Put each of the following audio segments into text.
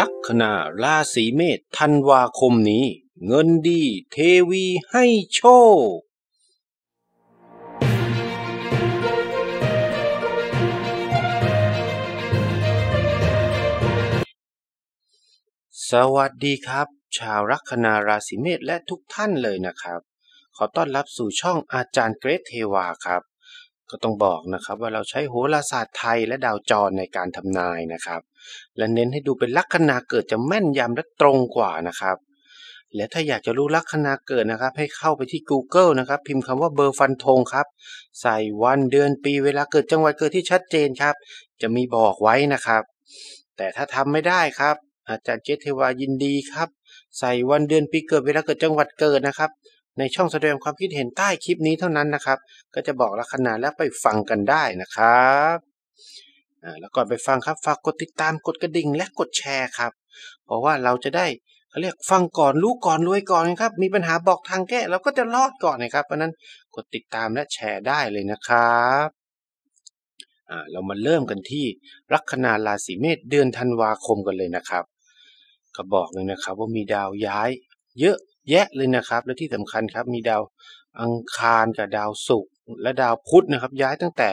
รัขณาราศีเมษธันวาคมนี้เงินดีเทวีให้โชคสวัสดีครับ ชาวรัขณาราศีเมษและทุกท่านเลยนะครับ ขอต้อนรับสู่ช่องอาจารย์เกรทเทวาครับก็ต้องบอกนะครับว่าเราใช้โหราศาสตร์ไทยและดาวจรในการทำนายนะครับ และเน้นให้ดูเป็นลัคนาเกิดจะแม่นยำและตรงกว่านะครับ และถ้าอยากจะรู้ลัคนาเกิดนะครับ ให้เข้าไปที่ Google นะครับ พิมพ์คำว่าเบอร์ฟันธงครับ ใส่วันเดือนปีเวลาเกิดจังหวัดเกิดที่ชัดเจนครับ จะมีบอกไว้นะครับ แต่ถ้าทำไม่ได้ครับ อาจารย์เจตเทวายินดีครับ ใส่วันเดือนปีเกิดเวลาเกิดจังหวัดเกิดนะครับในช่องแสดงความคิดเห็นใต้คลิปนี้เท่านั้นนะครับ ก็จะบอกลักษณะแล้วไปฟังกันได้นะครับแล้วก่อนไปฟังครับฝากกดติดตามกดกระดิ่งและกดแชร์ครับ เพราะว่าเราจะได้เขาเรียกฟังก่อนรู้ก่อนรวยก่อนครับ มีปัญหาบอกทางแก้เราก็จะรอดก่อนนะครับเพราะนั้นกดติดตามและแชร์ได้เลยนะครับเรามาเริ่มกันที่ลัคนาราศีเมษเดือนธันวาคมกันเลยนะครับก็บอกเลยนะครับ ว่ามีดาวย้าย เยอะยะเลยนะครับและที่สำคัญครับมี ดาวอังคารกับดาวศุกร์และดาวพุธนะครับย้ายตั้งแต่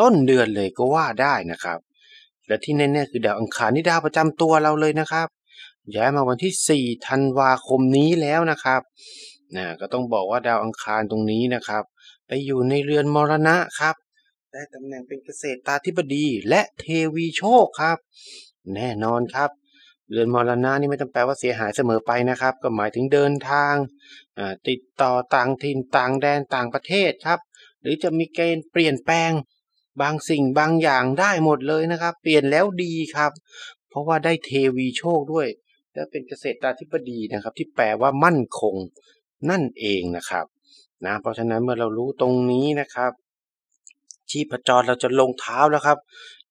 ต้นเดือนเลยก็ว่าได้นะครับ และที่แน่ๆคือดาวอังคารนี่ดาวประจำตัวเราเลยนะครับย้ายมาวันที่4ธันวาคมนี้แล้วนะครับนะก็ต้องบอกว่าดาวอังคารตรงนี้นะครับไปอยู่ในเรือนมรณะครับได้ตำแหน่งเป็นเกษตรตาธิบดีและเทวีโชคครับ แน่นอนครับเรือนมรณะนี่ไม่จำแปลว่าเสียหายเสมอไปนะครับ ก็หมายถึงเดินทางติดต่อต่างถิ่นต่างแดนต่างประเทศครับ หรือจะมีเกณฑ์เปลี่ยนแปลงบางสิ่งบางอย่างได้หมดเลยนะครับ เปลี่ยนแล้วดีครับ เพราะว่าได้เทวีโชคด้วย และเป็นเกษตราธิบดีนะครับ ที่แปลว่ามั่นคงนั่นเองนะครับ นะ เพราะฉะนั้นเมื่อเรารู้ตรงนี้นะครับ ชีพจรเราจะลงเท้าแล้วครับ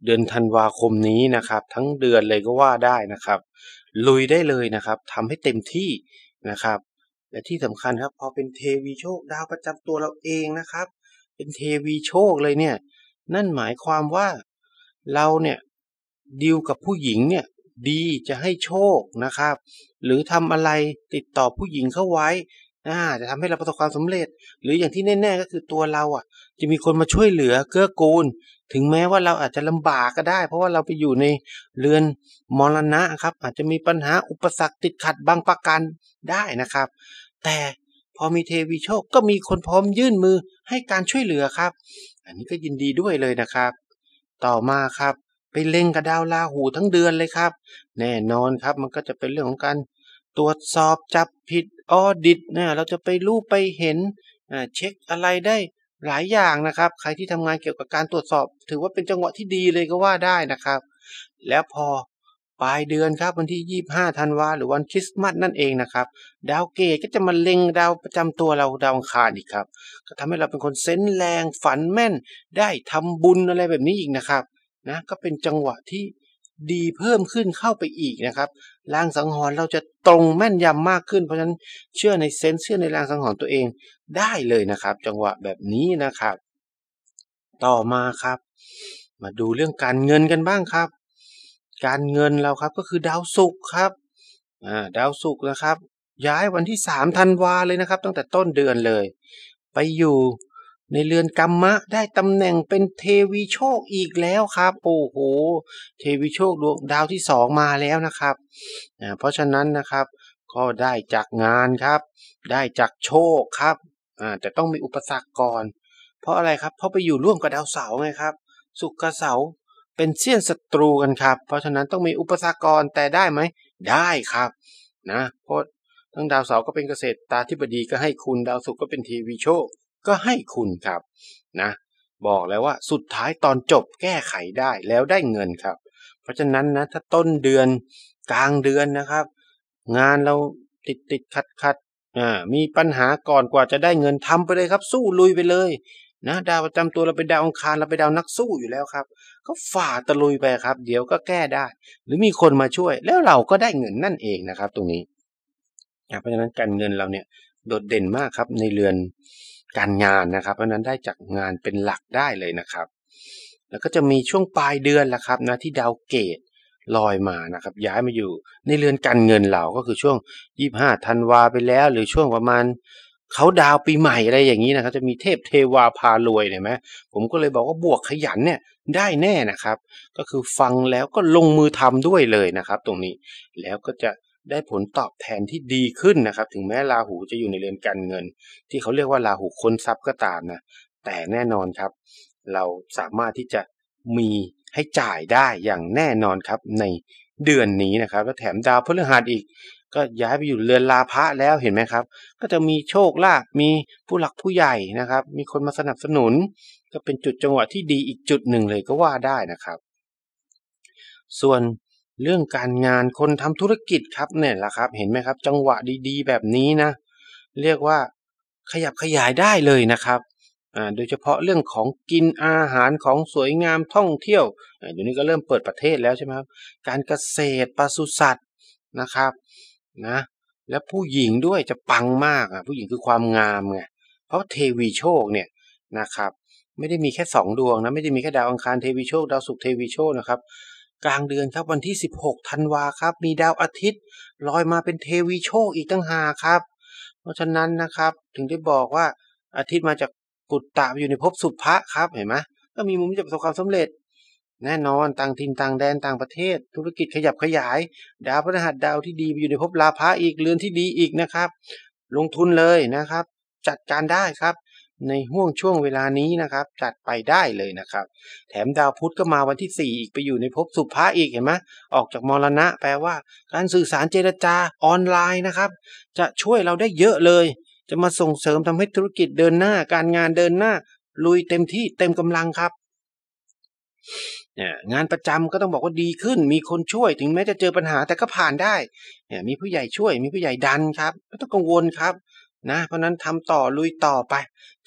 เดือนธันวาคมนี้นะครับ ทั้งเดือนเลยก็ว่าได้นะครับ ลุยได้เลยนะครับ ทำให้เต็มที่นะครับ และที่สำคัญครับ พอเป็นเทวีโชคดาวประจำตัวเราเองนะครับ เป็นเทวีโชคเลยเนี่ยนั่นหมายความว่าเราเนี่ยดีลกับผู้หญิงเนี่ยดีจะให้โชคนะครับ หรือทำอะไรติดต่อผู้หญิงเข้าไว้อ่าจะทำให้เราประสบความสำเร็จหรืออย่างที่แน่ ๆก็คือตัวเราอ่ะ จะมีคนมาช่วยเหลือเกื้อกูล ถึงแม้ว่าเราอาจจะลำบากก็ได้ เพราะว่าเราไปอยู่ในเรือนมรณะครับ อาจจะมีปัญหาอุปสรรคติดขัดบางประการได้นะครับ แต่พอมีเทวีโชคก็มีคนพร้อมยื่นมือให้การช่วยเหลือครับ อันนี้ก็ยินดีด้วยเลยนะครับ ต่อมาครับไปเล่งกระดาวลาหูทั้งเดือนเลยครับ แน่นอนครับมันก็จะเป็นเรื่องของการตรวจสอบจับผิดออดิตนะเราจะไปรู้ไปเห็นเช็คอะไรได้หลายอย่างนะครับ ใครที่ทำงานเกี่ยวกับการตรวจสอบถือว่าเป็นจังหวะที่ดีเลยก็ว่าได้นะครับ แล้วพอปลายเดือนครับวันที่ 25ธันวาหรือวันคริสต์มาสนั่นเองนะครับ ดาวเกตก็จะมาเล็งดาวประจำตัวเราดาวอังคารอีกครับ ก็ทำให้เราเป็นคนเซนแรงฝันแม่นได้ทำบุญอะไรแบบนี้อีกนะครับนะก็เป็นจังหวะที่ดีเพิ่มขึ้นเข้าไปอีกนะครับรางสังหรณ์เราจะตรงแม่นยำมากขึ้นเพราะฉะนั้นเชื่อในเซนเชื่อในรางสังหรณ์ตัวเองได้เลยนะครับจังหวะแบบนี้นะครับ ต่อมาครับ มาดูเรื่องการเงินกันบ้างครับ การเงินเราครับก็คือดาวศุกร์ครับดาวศุกร์นะครับ ย้ายวันที่3ธันวาเลยนะครับ ตั้งแต่ต้นเดือนเลย ไปอยู่ในเรือนกรรมะได้ตำแหน่งเป็นเทวีโชคอีกแล้วครับโอ้โหเทวีโชคดวงดาวที่สองมาแล้วนะครับนะเพราะฉะนั้นนะครับ ก็ได้จากงานครับได้จากโชคครับแต่ต้องมีอุปสรรคก่อนเพราะอะไรครับ เพราะไปอยู่ร่วมกับดาวเสาร์ไงครับสุกเสาร์เป็นเสี้ยนศัตรูกันครับ เพราะฉะนั้นต้องมีอุปสรรคก่อนแต่ได้ไหมได้ครับนะเพราะทั้งดาวเสาร์ก็เป็นเกษตรตาธิบดีก็ให้คุณดาวศุกร์ก็เป็นทีวีโชคก็ให้คุณครับนะบอกแล้วว่าสุดท้ายตอนจบ แก้ไขได้แล้วได้เงินครับ เพราะฉะนั้นนะถ้าต้นเดือนกลางเดือนนะครับ งานเราติดติดขัดขัดอ่ามีปัญหาก่อนกว่าจะได้เงินทำไปเลยครับ สู้ลุยไปเลย นะ ดาวประจำตัวเราเป็นดาวองคารเราเป็นดาวนักสู้อยู่แล้วครับ ก็ฝ่าตะลุยไปครับ เดี๋ยวก็แก้ได้ หรือมีคนมาช่วย แล้วเราก็ได้เงินนั่นเองนะครับ ตรงนี้เพราะฉะนั้นการเงินเราเนี่ยโดดเด่นมากครับในเรือนการงานนะครับเพราะนั้นได้จากงานเป็นหลักได้เลยนะครับ แล้วก็จะมีช่วงปลายเดือนละครับนะที่ดาวเกตลอยมานะครับ ย้ายมาอยู่ในเรือนการเงินเราก็คือช่วง 25ธันวาไปแล้ว หรือช่วงประมาณเขาดาวปีใหม่อะไรอย่างนี้นะครับ จะมีเทพเทวาพารวยเห็นไหมผมก็เลยบอกว่าบวกขยันเนี่ยได้แน่นะครับ ก็คือฟังแล้วก็ลงมือทำด้วยเลยนะครับตรงนี้แล้วก็จะได้ผลตอบแทนที่ดีขึ้นนะครับ ถึงแม้ราหูจะอยู่ในเรือนการเงิน ที่เขาเรียกว่าราหูค้นทรัพย์ก็ตามนะแต่แน่นอนครับ เราสามารถที่จะมีให้จ่ายได้อย่างแน่นอนครับในเดือนนี้นะครับแล้วแถมดาวพฤหัสอีก ก็ย้ายไปอยู่เรือนลาพะแล้วเห็นไหมครับ ก็จะมีโชคลาภมีผู้หลักผู้ใหญ่นะครับ มีคนมาสนับสนุนก็เป็นจุดจังหวะที่ดีอีกจุดหนึ่งเลยก็ว่าได้นะครับ ส่วนเรื่องการงานคนทำธุรกิจครับเนี่ยแหละครับ เห็นไหมครับ จังหวะดีๆ แบบนี้นะ เรียกว่าขยับขยายได้เลยนะครับ โดยเฉพาะเรื่องของกินอาหารของสวยงามท่องเที่ยวเดี๋ยวนี้ก็เริ่มเปิดประเทศแล้วใช่ไหมครับ การเกษตรปศุสัตว์นะครับนะ และผู้หญิงด้วยจะปังมากอ่ะผู้หญิงคือความงามไงเพราะเทวีโชคเนี่ยนะครับ ไม่ได้มีแค่ 2 ดวงนะไม่ได้มีแค่ดาวอังคารเทวีโชคดาวศุกร์เทวีโชคนะครับกลางเดือนครับวันที่ 16ธันวาครับ มีดาวอาทิตย์ ลอยมาเป็นเทวีโชคอีกตั้งหาครับ เพราะฉะนั้นนะครับถึงได้บอกว่าอาทิตย์มาจากกุฏตะอยู่ในภพสุภะครับเห็นไหมก็มีมุมจะประสบความสำเร็จ แน่นอนต่างถิ่นต่างแดนต่างประเทศ ธุรกิจขยับขยาย ดาวพฤหัสดาวที่ดีไปอยู่ในภพลาภะอีกเรือนที่ดีอีกนะครับ ลงทุนเลยนะครับจัดการได้ครับในห่วงช่วงเวลานี้นะครับ จัดไปได้เลยนะครับ แถมดาวพุธก็มาวันที่ 4 อีกไปอยู่ในภพสุภาอีกเห็นไหมออกจากมรณะแปลว่าการสื่อสารเจรจาออนไลน์นะครับ จะช่วยเราได้เยอะเลย จะมาส่งเสริมทำให้ธุรกิจเดินหน้าการงานเดินหน้าลุยเต็มที่เต็มกำลังครับ งานประจำก็ต้องบอกว่าดีขึ้นมีคนช่วยถึงแม้จะเจอปัญหาแต่ก็ผ่านได้มีผู้ใหญ่ช่วย มีผู้ใหญ่ดันครับไม่ต้องกังวลครับนะเพราะนั้นทำต่อลุยต่อไป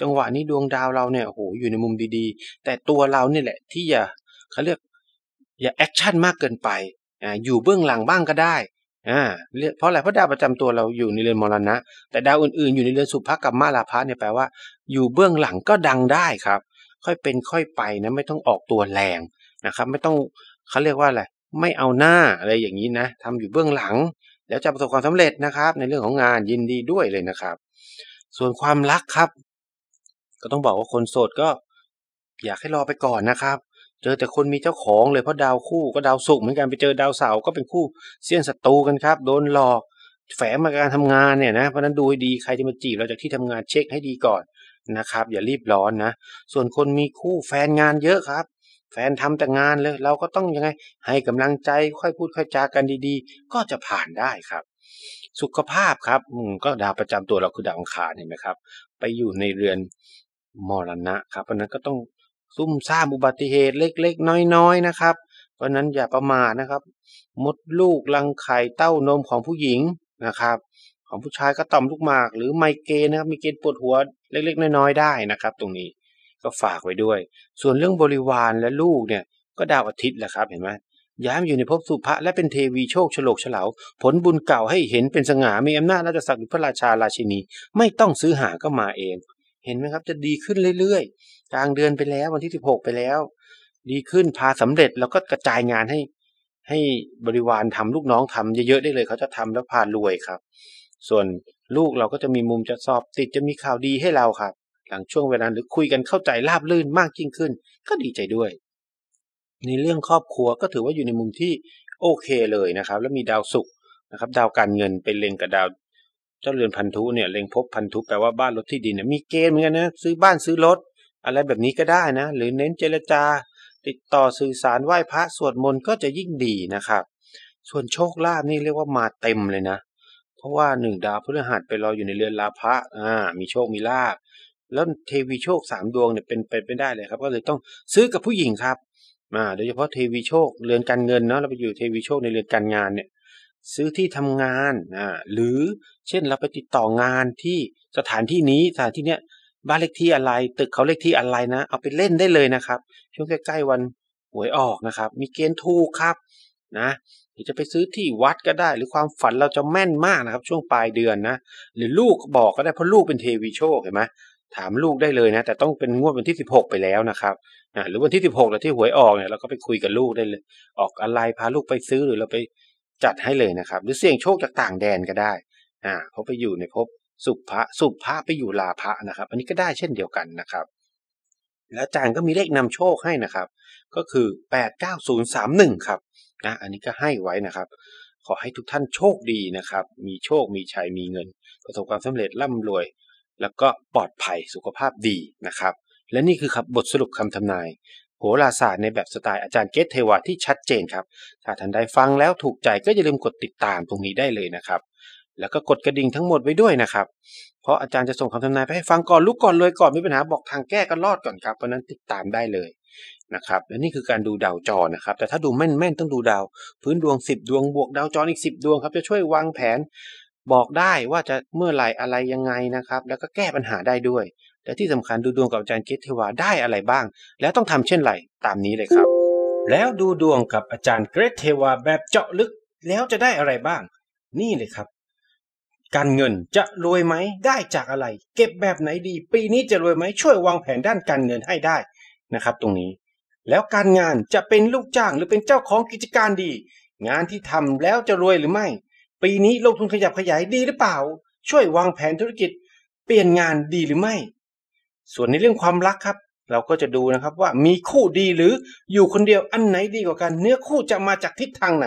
จังหวะนี้ดวงดาวเราเนี่ยโอ้โหอยู่ในมุมดีๆ แต่ตัวเราเนี่ยแหละที่อย่าเขาเรียกอย่าแอคชั่นมากเกินไปอ่าอยู่เบื้องหลังบ้างก็ได้อ่าเพราะอะไรเพราะดาวประจำตัวเราอยู่ในเรือนมรณะแต่ดาวอื่นๆอยู่ในเรือนสุภกับมาลาัะเนี่ยแปลว่า อยู่เบื้องหลังก็ดังได้ครับ ค่อยเป็นค่อยไปนะไม่ต้องออกตัวแรงนะครับ ไม่ต้องเขาเรียกว่าอะไรไม่เอาหน้าอะไรอย่างนี้นะ ทำอยู่เบื้องหลัง แล้วจะประสบความสำเร็จนะครับ ในเรื่องของงานยินดีด้วยเลยนะครับส่วนความรักครับ ก็ต้องบอกว่าคนโสดก็ อยากให้รอไปก่อนนะครับ เจอแต่คนมีเจ้าของเลยเพราะดาวคู่ก็ดาวสุกเหมือนกันไปเจอดาวเสาก็เป็นคู่เสี่ยงศัตรูกันครับโดนหลอกแฝงมาการทำงานเนี่ยนะเพราะนั้นดูให้ดีใครจะมาจีบเราจากที่ทำงานเช็คให้ดีก่อนนะครับอย่ารีบร้อนนะส่วนคนมีคู่แฟนงานเยอะครับ แฟนทำแต่งานเลย เราก็ต้องยังไงให้กำลังใจค่อยพูดค่อยจากันดีๆ ก็จะผ่านได้ครับสุขภาพครับอืมก็ดาวประจำตัวเราคือดาวอังคารเห็นไหมครับ ไปอยู่ในเรือนมรณะครับเพราะนั้นก็ต้องซุ่มซ่ามอุบัติเหตุเล็กๆ น้อยๆนะครับ เพราะนั้นอย่าประมาทนะครับ มดลูกรังไข่เต้านมของผู้หญิงนะครับ ของผู้ชายก็ต่อมลูกหมาก หรือไมเกรนนะครับ มีเกณฑ์ปวดหัวเล็กๆ น้อยๆ ได้นะครับ ตรงนี้ก็ฝากไว้ด้วย ส่วนเรื่องบริวารและลูกเนี่ย ก็ดาวอาทิตย์แหละครับเห็นไหมย้ายมาอยู่ในภพสุภะและเป็นเทวีโชคฉลกฉลา ผลบุญเก่าให้เห็นเป็นสง่ามีอำนาจราชศักดิ์พระราชาราชินี ไม่ต้องซื้อหาก็มาเอง เห็นไหมครับจะดีขึ้นเรื่อยๆกลางเดือนไปแล้ววันที่สิบหกไปแล้ว ดีขึ้นพาสำเร็จแล้วก็กระจายงานให้ ให้บริวารทำลูกน้องทำเยอะๆได้เลยเขาจะทำแล้วพารวยครับ ส่วนลูกเราก็จะมีมุมจะสอบติดจะมีข่าวดีให้เราครับหลังช่วงเวลาหรือคุยกันเข้าใจราบลื่นมากยิ่งขึ้น ก็ดีใจด้วยในเรื่องครอบครัวก็ถือว่าอยู่ในมุมที่โอเคเลยนะครับ แล้วมีดาวศุกร์นะครับ ดาวการเงินเป็นเล็งกับดาวเจ้าเรือนพันธุเนี่ยเล็งพบพันธุแปลว่าบ้านรถที่ดินเนี่ยมีเกณฑ์เหมือนกันนะซื้อบ้านซื้อรถอะไรแบบนี้ก็ได้นะ หรือเน้นเจรจา ติดต่อสื่อสารไหว้พระสวดมนต์ก็จะยิ่งดีนะครับ ส่วนโชคลาภนี่เรียกว่ามาเต็มเลยนะ เพราะว่าหนึ่งดาวพฤหัสไปรออยู่ในเรือนลาภะอ่ามีโชคมีลาภแล้วเทวีโชคสามดวงเนี่ยเป็นไปไม่ได้เลยครับ ก็เลยต้องซื้อกับผู้หญิงครับมาโดยเฉพาะเทวีโชค เรือนการเงินเนาะเราไปอยู่เทวีโชคในเรือนการงานเนี่ยซื้อที่ทำงานอ่าหรือเช่นเราไปติดต่องานที่สถานที่นี้สถานที่เนี้ยบ้านเลขที่อะไร ตึกเขาเลขที่อะไรนะเอาไปเล่นได้เลยนะครับช่วงใกล้ๆวันหวยออกนะครับมีเกณฑ์ถูกครับนะหรือจะไปซื้อที่วัดก็ได้ หรือความฝันเราจะแม่นมากนะครับช่วงปลายเดือนนะหรือลูกบอกก็ได้เพราะลูกเป็นเทวีโชคเห็นไหมถามลูกได้เลยนะ แต่ต้องเป็นงวดวันที่16 ไปแล้วนะครับนะหรือวันที่16แล้วที่หวยออกเนี่ยเราก็ไปคุยกับลูกได้เลย ออกอะไรพาลูกไปซื้อหรือเราไปจัดให้เลยนะครับ หรือเสี่ยงโชคจากต่างแดนก็ได้อ่าเขาไปอยู่ในภพสุภะสุภะไปอยู่ลาภะนะครับ อันนี้ก็ได้เช่นเดียวกันนะครับ แล้วอาจารย์ก็มีเลขนำโชคให้นะครับ ก็คือ 89031 ครับนะอันนี้ก็ให้ไว้นะครับ ขอให้ทุกท่านโชคดีนะครับ มีโชคมีชัยมีเงิน ประสบความสำเร็จร่ำรวยแล้วก็ปลอดภัยสุขภาพดีนะครับ และนี่คือครับบทสรุปคำทำนาย โหราศาสตร์ในแบบสไตล์อาจารย์เกตเทวาที่ชัดเจนครับถ้าท่านใดฟังแล้วถูกใจก็อย่าลืมกดติดตามตรงนี้ได้เลยนะครับ แล้วก็กดกระดิ่งทั้งหมดไว้ด้วยนะครับ เพราะอาจารย์จะส่งคำทำนายไปให้ฟังก่อนลุกก่อนเลยก่อนมีปัญหาบอกทางแก้กันรอดก่อนครับเพราะนั้นติดตามได้เลยนะครับและนี่คือการดูดาวจอนะครับแต่ถ้าดูแม่นๆต้องดูดาวพื้นดวง10 ดวงบวกดาวจออีก 10 ดวงครับ จะช่วยวางแผนบอกได้ว่าจะเมื่อไหร่อะไรยังไงนะครับ แล้วก็แก้ปัญหาได้ด้วยและที่สำคัญดูดวงกับอาจารย์เกทเทวาได้อะไรบ้าง แล้วต้องทำเช่นไรตามนี้เลยครับ แล้วดูดวงกับอาจารย์เกรทเทวาแบบเจาะลึกแล้วจะได้อะไรบ้าง นี่เลยครับ การเงินจะรวยไหมได้จากอะไร เก็บแบบไหนดี ปีนี้จะรวยไหมช่วยวางแผนด้านการเงินให้ได้นะครับ ตรงนี้ แล้วการงานจะเป็นลูกจ้างหรือเป็นเจ้าของกิจการดี งานที่ทำแล้วจะรวยหรือไม่ปีนี้ลงทุนขยับขยายดีหรือเปล่า ช่วยวางแผนธุรกิจเปลี่ยนงานดีหรือไม่ ส่วนในเรื่องความรักครับ เราก็จะดูนะครับว่ามีคู่ดีหรืออยู่คนเดียวอันไหนดีกว่ากัน เนื้อคู่จะมาจากทิศทางไหน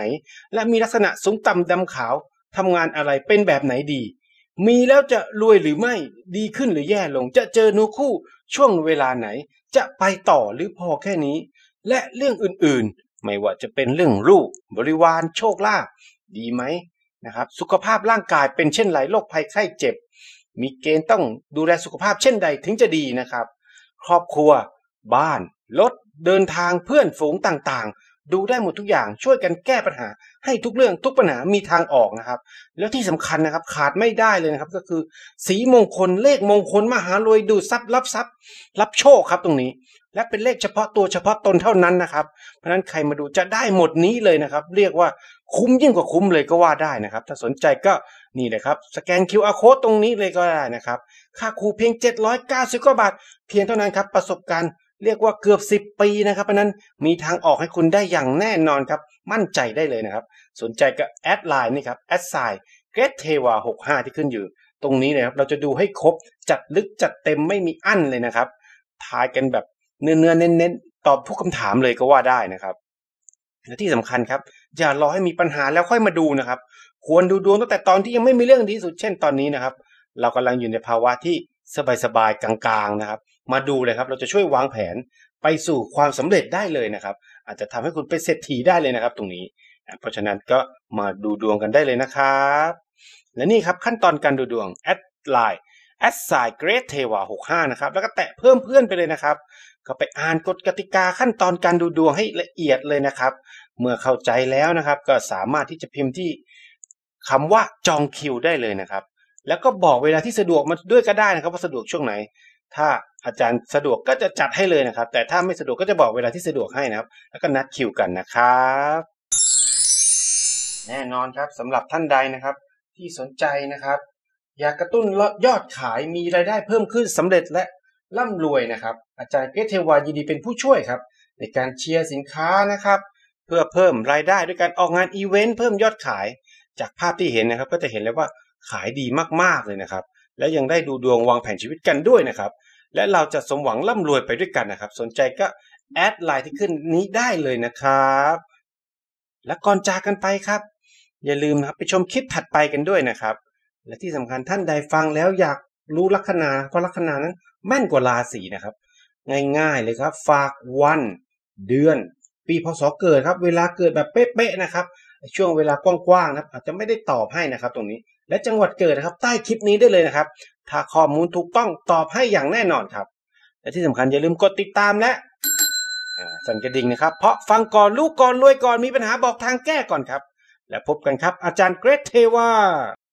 และมีลักษณะสูงต่ำดำขาวทำงานอะไรเป็นแบบไหนดี มีแล้วจะรวยหรือไม่ดีขึ้นหรือแย่ลง จะเจอเนื้อคู่ช่วงเวลาไหนจะไปต่อหรือพอแค่นี้ และเรื่องอื่นๆไม่ว่าจะเป็นเรื่องลูกบริวารโชคลาภดีไหมนะครับสุขภาพร่างกายเป็นเช่นไรโรคภัยไข้เจ็บ มีเกณฑ์ต้องดูแลสุขภาพเช่นใดถึงจะดีนะครับ ครอบครัว บ้านรถเดินทางเพื่อนฝูงต่างๆ ดูได้หมดทุกอย่างช่วยกันแก้ปัญหา ให้ทุกเรื่องทุกปัญหามีทางออกนะครับ แล้วที่สำคัญนะครับขาดไม่ได้เลยนะครับก็คือสีมงคลเลขมงคลมหารวยดูทรัพย์ รับทรัพย์รับโชคครับตรงนี้และเป็นเลขเฉพาะตัวเฉพาะตนเท่านั้นนะครับเพราะนั้นใครมาดูจะได้หมดนี้เลยนะครับเรียกว่าคุ้มยิ่งกว่าคุ้มเลยก็ว่าได้นะครับถ้าสนใจก็นี่เลยครับสแกน QR code ตรงนี้เลยก็ได้นะครับค่าครูเพียง790กว่าบาทเพียงเท่านั้นครับประสบการณ์เรียกว่าเกือบ 10 ปีนะครับ เพราะนั้นมีทางออกให้คุณได้อย่างแน่นอนครับมั่นใจได้เลยนะครับสนใจก็แอดไลน์นี่ครับแอดไซน์เกรทเทวา65ที่ขึ้นอยู่ ตรงนี้เลยครับเราจะดูให้ครบจัดลึกจัดเต็มไม่มีอั้นเลยนะครับทายกันแบบเนื้อเนื้อเน้นเน้นตอบทุกคำถามเลยก็ว่าได้นะครับและที่สำคัญครับ อย่ารอให้มีปัญหาแล้วค่อยมาดูนะครับ ควรดูดวงตั้งแต่ตอนที่ยังไม่มีเรื่องดีสุดเช่นตอนนี้นะครับ เรากำลังอยู่ในภาวะที่สบายๆกลางๆนะครับ มาดูเลยครับ เราจะช่วยวางแผนไปสู่ความสำเร็จได้เลยนะครับ อาจจะทำให้คุณเป็นเศรษฐีได้เลยนะครับตรงนี้ เพราะฉะนั้นก็มาดูดวงกันได้เลยนะครับและนี่ครับขั้นตอนการดูดวงแอดไลน์แอดไซเกรทเทวาหกห้านะครับแล้วก็แตะเพิ่มเพื่อนไปเลยนะครับก็ไปอ่านกฎกติกาขั้นตอนการดูดวงให้ละเอียดเลยนะครับ เมื่อเข้าใจแล้วนะครับ ก็สามารถที่จะพิมพ์ที่คำว่าจองคิวได้เลยนะครับ แล้วก็บอกเวลาที่สะดวกมาด้วยก็ได้นะครับว่าสะดวกช่วงไหน ถ้าอาจารย์สะดวกก็จะจัดให้เลยนะครับ แต่ถ้าไม่สะดวกก็จะบอกเวลาที่สะดวกให้นะครับ แล้วก็นัดคิวกันนะครับ แน่นอนครับสำหรับท่านใดนะครับ ที่สนใจนะครับ อยากกระตุ้นยอดขายมีรายได้เพิ่มขึ้นสำเร็จและร่ำรวยนะครับ อาจารย์เกรเทวายินดีเป็นผู้ช่วยครับ ในการเชียร์สินค้านะครับ เพื่อเพิ่มรายได้ด้วยการ ออกงานอีเวนต์เพิ่มยอดขายจากภาพที่เห็นนะครับ ก็จะเห็นเลยว่าขายดีมาก ๆ เลยนะครับ และยังได้ดูดวงวางแผนชีวิตกันด้วยนะครับ และเราจะสมหวังร่ำรวยไปด้วยกันนะครับ สนใจก็แอดไลน์ที่ขึ้นนี้ได้เลยนะครับและก่อนจากกันไปครับ อย่าลืมนะครับไปชมคลิปถัดไปกันด้วยนะครับ และที่สำคัญท่านใดฟังแล้วอยากรู้ลัคนาเพราะลัคนานั้นแม่นกว่าราศีนะครับง่ายๆ เลยครับฝากวัน เดือน ปีพศเกิดครับ เวลาเกิดแบบเป๊ะๆนะครับช่วงเวลากว้างๆนะอาจจะไม่ได้ตอบให้นะครับ ตรงนี้ และจังหวัดเกิดนะครับใต้คลิปนี้ได้เลยนะครับ ถ้าข้อมูลถูกต้องตอบให้อย่างแน่นอนครับและที่สำคัญอย่าลืมกดติดตามและสั่นกระดิ่งนะครับ เพราะฟังก่อนลูกก่อนรวยก่อนมีปัญหาบอกทางแก้ก่อนครับ และพบกันครับอาจารย์เกรทเทว่า